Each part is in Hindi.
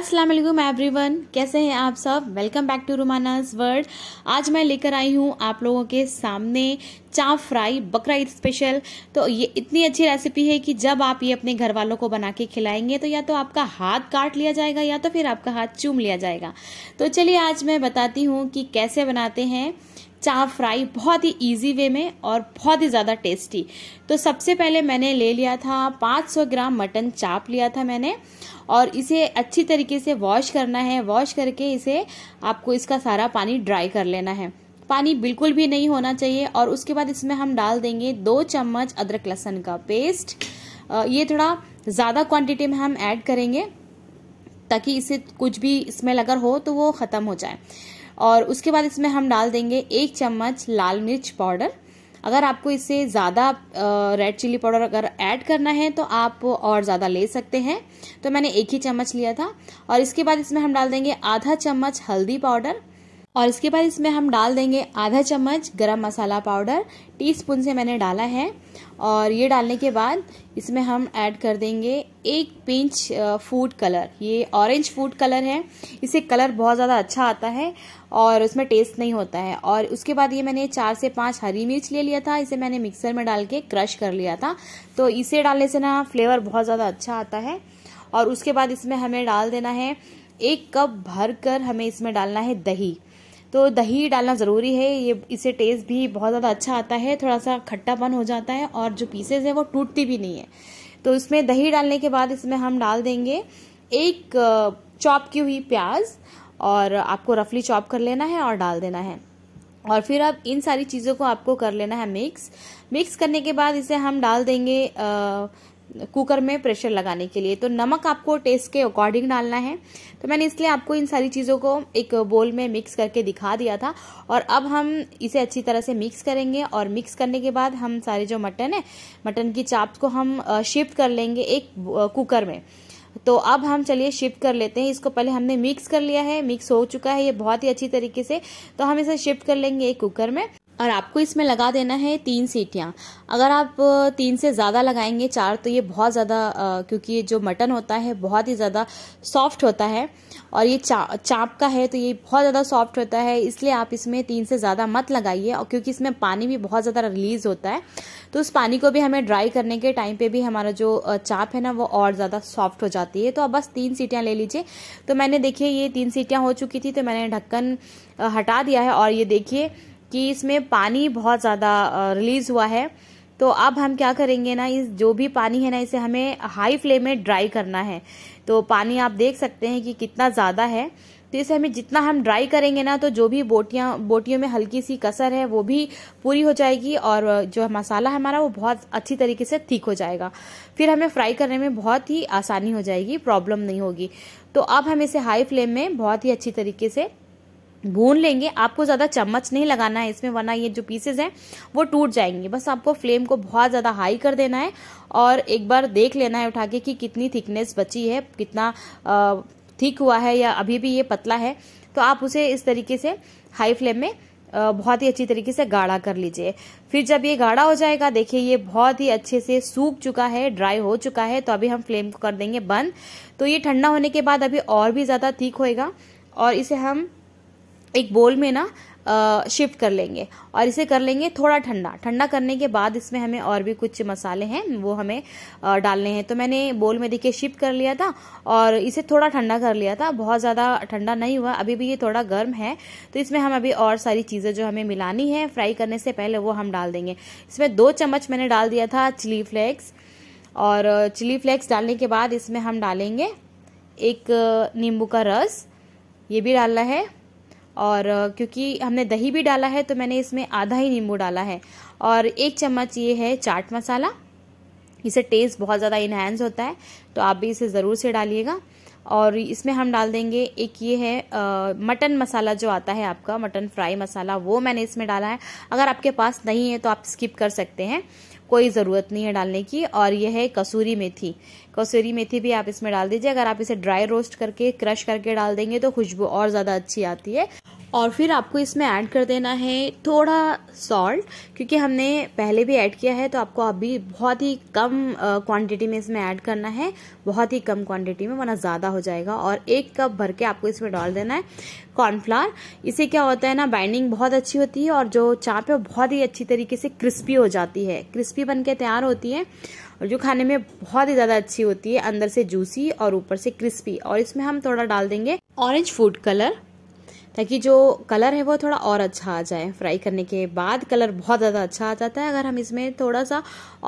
असलम एवरी वन कैसे हैं आप सब welcome back to Rumana's World आज मैं लेकर आई हूँ आप लोगों के सामने चा फ्राई बकरा ईद स्पेशल तो ये इतनी अच्छी रेसिपी है कि जब आप ये अपने घर वालों को बना के खिलाएंगे तो या तो आपका हाथ काट लिया जाएगा या तो फिर आपका हाथ चूम लिया जाएगा तो चलिए आज मैं बताती हूँ कि कैसे बनाते हैं चाव फ्राई बहुत ही इजी वे में और बहुत ही ज़्यादा टेस्टी तो सबसे पहले मैंने ले लिया था 500 ग्राम मटन चाप लिया था मैंने और इसे अच्छी तरीके से वॉश करना है वॉश करके इसे आपको इसका सारा पानी ड्राई कर लेना है पानी बिल्कुल भी नहीं होना चाहिए और उसके बाद इसमें हम डाल देंगे दो चम्मच अदरक लहसन का पेस्ट ये थोड़ा ज़्यादा क्वांटिटी में हम ऐड करेंगे ताकि इसे कुछ भी स्मेल अगर हो तो वो ख़त्म हो जाए और उसके बाद इसमें हम डाल देंगे एक चम्मच लाल मिर्च पाउडर अगर आपको इससे ज़्यादा रेड चिल्ली पाउडर अगर ऐड करना है तो आप और ज़्यादा ले सकते हैं तो मैंने एक ही चम्मच लिया था और इसके बाद इसमें हम डाल देंगे आधा चम्मच हल्दी पाउडर और इसके बाद इसमें हम डाल देंगे आधा चम्मच गरम मसाला पाउडर टीस्पून से मैंने डाला है और ये डालने के बाद इसमें हम ऐड कर देंगे एक पिंच फूड कलर ये ऑरेंज फूड कलर है इसे कलर बहुत ज़्यादा अच्छा आता है और उसमें टेस्ट नहीं होता है और उसके बाद ये मैंने चार से पाँच हरी मिर्च ले लिया था इसे मैंने मिक्सर में डाल के क्रश कर लिया था तो इसे डालने से ना फ्लेवर बहुत ज़्यादा अच्छा आता है और उसके बाद इसमें हमें डाल देना है एक कप भर कर हमें इसमें डालना है दही तो दही डालना ज़रूरी है ये इससे टेस्ट भी बहुत ज़्यादा अच्छा आता है थोड़ा सा खट्टापन हो जाता है और जो पीसेज हैं वो टूटती भी नहीं है तो इसमें दही डालने के बाद इसमें हम डाल देंगे एक चॉप की हुई प्याज और आपको रफली चॉप कर लेना है और डाल देना है और फिर अब इन सारी चीज़ों को आपको कर लेना है मिक्स मिक्स करने के बाद इसे हम डाल देंगे कुकर में प्रेशर लगाने के लिए तो नमक आपको टेस्ट के अकॉर्डिंग डालना है तो मैंने इसलिए आपको इन सारी चीज़ों को एक बोल में मिक्स करके दिखा दिया था और अब हम इसे अच्छी तरह से मिक्स करेंगे और मिक्स करने के बाद हम सारे जो मटन है मटन की चाप्स को हम शिफ्ट कर लेंगे एक कुकर में तो अब हम चलिए शिफ्ट कर लेते हैं इसको पहले हमने मिक्स कर लिया है मिक्स हो चुका है ये बहुत ही अच्छी तरीके से तो हम इसे शिफ्ट कर लेंगे एक कुकर में और आपको इसमें लगा देना है तीन सीटियाँ अगर आप तीन से ज़्यादा लगाएंगे चार तो ये बहुत ज़्यादा क्योंकि जो मटन होता है बहुत ही ज़्यादा सॉफ्ट होता है और ये चा चाप का है तो ये बहुत ज़्यादा सॉफ्ट होता है इसलिए आप इसमें तीन से ज़्यादा मत लगाइए और क्योंकि इसमें पानी भी बहुत ज़्यादा रिलीज़ होता है तो उस पानी को भी हमें ड्राई करने के टाइम पर भी हमारा जो चाप है ना वो और ज़्यादा सॉफ्ट हो जाती है तो आप बस तीन सीटियाँ ले लीजिए तो मैंने देखिए ये तीन सीटियाँ हो चुकी थी तो मैंने ढक्कन हटा दिया है और ये देखिए कि इसमें पानी बहुत ज़्यादा रिलीज़ हुआ है तो अब हम क्या करेंगे ना इस जो भी पानी है ना इसे हमें हाई फ्लेम में ड्राई करना है तो पानी आप देख सकते हैं कि कितना ज़्यादा है तो इसे हमें जितना हम ड्राई करेंगे ना तो जो भी बोटियाँ बोटियों में हल्की सी कसर है वो भी पूरी हो जाएगी और जो मसाला हमारा वो बहुत अच्छी तरीके से ठीक हो जाएगा फिर हमें फ्राई करने में बहुत ही आसानी हो जाएगी प्रॉब्लम नहीं होगी तो अब हम इसे हाई फ्लेम में बहुत ही अच्छी तरीके से भून लेंगे आपको ज़्यादा चम्मच नहीं लगाना है इसमें वरना ये जो पीसेज हैं वो टूट जाएंगे बस आपको फ्लेम को बहुत ज़्यादा हाई कर देना है और एक बार देख लेना है उठा के कि कितनी थिकनेस बची है कितना थिक हुआ है या अभी भी ये पतला है तो आप उसे इस तरीके से हाई फ्लेम में बहुत ही अच्छी तरीके से गाढ़ा कर लीजिए फिर जब ये गाढ़ा हो जाएगा देखिए ये बहुत ही अच्छे से सूख चुका है ड्राई हो चुका है तो अभी हम फ्लेम को कर देंगे बंद तो ये ठंडा होने के बाद अभी और भी ज़्यादा ठीक होएगा और इसे हम एक बोल में ना शिफ्ट कर लेंगे और इसे कर लेंगे थोड़ा ठंडा ठंडा करने के बाद इसमें हमें और भी कुछ मसाले हैं वो हमें डालने हैं तो मैंने बोल में देखिए शिफ्ट कर लिया था और इसे थोड़ा ठंडा कर लिया था बहुत ज़्यादा ठंडा नहीं हुआ अभी भी ये थोड़ा गर्म है तो इसमें हम अभी और सारी चीज़ें जो हमें मिलानी है फ्राई करने से पहले वो हम डाल देंगे इसमें दो चम्मच मैंने डाल दिया था चिली फ्लेक्स और चिली फ्लेक्स डालने के बाद इसमें हम डालेंगे एक नींबू का रस ये भी डालना है और क्योंकि हमने दही भी डाला है तो मैंने इसमें आधा ही नींबू डाला है और एक चम्मच ये है चाट मसाला इसे टेस्ट बहुत ज़्यादा इन्हेंस होता है तो आप भी इसे ज़रूर से डालिएगा और इसमें हम डाल देंगे एक ये है मटन मसाला जो आता है आपका मटन फ्राई मसाला वो मैंने इसमें डाला है अगर आपके पास नहीं है तो आप स्किप कर सकते हैं कोई ज़रूरत नहीं है डालने की और यह है कसूरी मेथी कसूरी मेथी भी आप इसमें डाल दीजिए अगर आप इसे ड्राई रोस्ट करके क्रश करके डाल देंगे तो खुशबू और ज़्यादा अच्छी आती है और फिर आपको इसमें ऐड कर देना है थोड़ा सॉल्ट क्योंकि हमने पहले भी ऐड किया है तो आपको अभी बहुत ही कम क्वांटिटी में इसमें ऐड करना है बहुत ही कम क्वांटिटी में वरना ज़्यादा हो जाएगा और एक कप भर के आपको इसमें डाल देना है कॉर्नफ्लावर इसे क्या होता है ना बाइंडिंग बहुत अच्छी होती है और जो चाप है वो बहुत ही अच्छी तरीके से क्रिस्पी हो जाती है क्रिस्पी बन के तैयार होती है और जो खाने में बहुत ही ज़्यादा अच्छी होती है अंदर से जूसी और ऊपर से क्रिस्पी और इसमें हम थोड़ा डाल देंगे ऑरेंज फूड कलर ताकि जो कलर है वो थोड़ा और अच्छा आ जाए फ्राई करने के बाद कलर बहुत ज़्यादा अच्छा आ जाता है अगर हम इसमें थोड़ा सा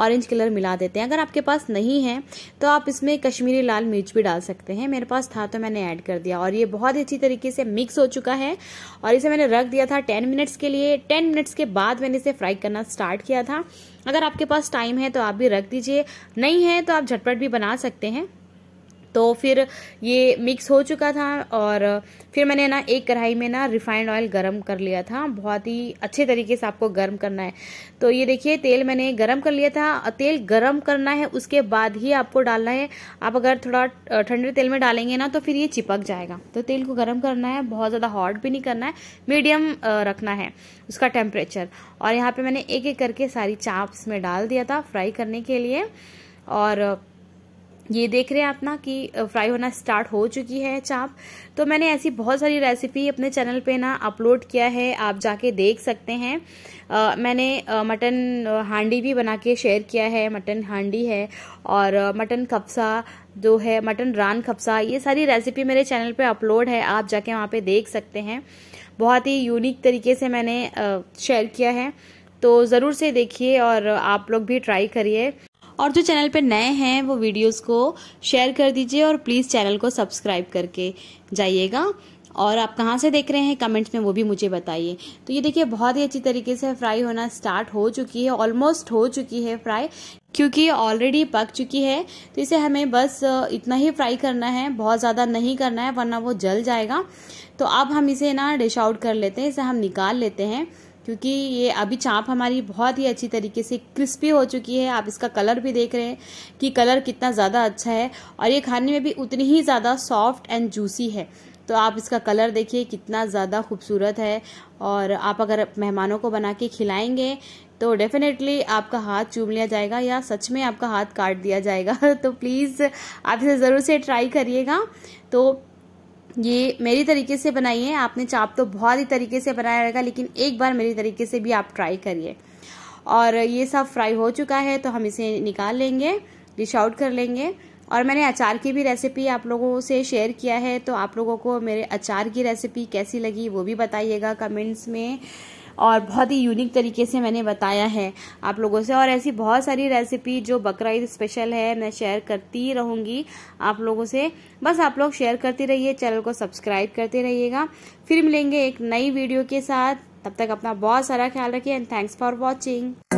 ऑरेंज कलर मिला देते हैं अगर आपके पास नहीं है तो आप इसमें कश्मीरी लाल मिर्च भी डाल सकते हैं मेरे पास था तो मैंने ऐड कर दिया और ये बहुत अच्छी तरीके से मिक्स हो चुका है और इसे मैंने रख दिया था टेन मिनट्स के लिए टेन मिनट्स के बाद मैंने इसे फ्राई करना स्टार्ट किया था अगर आपके पास टाइम है तो आप भी रख दीजिए नहीं है तो आप झटपट भी बना सकते हैं तो फिर ये मिक्स हो चुका था और फिर मैंने ना एक कढ़ाई में ना रिफाइंड ऑयल गरम कर लिया था बहुत ही अच्छे तरीके से आपको गरम करना है तो ये देखिए तेल मैंने गरम कर लिया था तेल गरम करना है उसके बाद ही आपको डालना है आप अगर थोड़ा ठंडे तेल में डालेंगे ना तो फिर ये चिपक जाएगा तो तेल को गर्म करना है बहुत ज़्यादा हॉट भी नहीं करना है मीडियम रखना है उसका टेम्परेचर और यहाँ पर मैंने एक एक करके सारी चाप्स में डाल दिया था फ्राई करने के लिए और ये देख रहे हैं आप ना कि फ्राई होना स्टार्ट हो चुकी है चाप तो मैंने ऐसी बहुत सारी रेसिपी अपने चैनल पे ना अपलोड किया है आप जाके देख सकते हैं आ, मैंने मटन हांडी भी बना के शेयर किया है मटन हांडी है और मटन कप्सा जो है मटन रान कप्सा ये सारी रेसिपी मेरे चैनल पे अपलोड है आप जाके वहाँ पे देख सकते हैं बहुत ही यूनिक तरीके से मैंने शेयर किया है तो ज़रूर से देखिए और आप लोग भी ट्राई करिए और जो चैनल पे नए हैं वो वीडियोस को शेयर कर दीजिए और प्लीज़ चैनल को सब्सक्राइब करके जाइएगा और आप कहाँ से देख रहे हैं कमेंट्स में वो भी मुझे बताइए तो ये देखिए बहुत ही अच्छी तरीके से फ्राई होना स्टार्ट हो चुकी है ऑलमोस्ट हो चुकी है फ्राई क्योंकि ऑलरेडी पक चुकी है तो इसे हमें बस इतना ही फ्राई करना है बहुत ज़्यादा नहीं करना है वरना वो जल जाएगा तो अब हम इसे ना डिश आउट कर लेते हैं इसे हम निकाल लेते हैं क्योंकि ये अभी चाप हमारी बहुत ही अच्छी तरीके से क्रिस्पी हो चुकी है आप इसका कलर भी देख रहे हैं कि कलर कितना ज़्यादा अच्छा है और ये खाने में भी उतनी ही ज़्यादा सॉफ्ट एंड जूसी है तो आप इसका कलर देखिए कितना ज़्यादा खूबसूरत है और आप अगर मेहमानों को बना के खिलाएंगे तो डेफिनेटली आपका हाथ चूम लिया जाएगा या सच में आपका हाथ काट दिया जाएगा तो प्लीज़ आप इसे ज़रूर से ट्राई करिएगा तो ये मेरी तरीके से बनाइए आपने चाप तो बहुत ही तरीके से बनाया रहेगा लेकिन एक बार मेरी तरीके से भी आप ट्राई करिए और ये सब फ्राई हो चुका है तो हम इसे निकाल लेंगे डिश आउट कर लेंगे और मैंने अचार की भी रेसिपी आप लोगों से शेयर किया है तो आप लोगों को मेरे अचार की रेसिपी कैसी लगी वो भी बताइएगा कमेंट्स में और बहुत ही यूनिक तरीके से मैंने बताया है आप लोगों से और ऐसी बहुत सारी रेसिपी जो बकरा ईद स्पेशल है मैं शेयर करती रहूँगी आप लोगों से बस आप लोग शेयर करते रहिए चैनल को सब्सक्राइब करते रहिएगा फिर मिलेंगे एक नई वीडियो के साथ तब तक अपना बहुत सारा ख्याल रखिए एंड थैंक्स फॉर वॉचिंग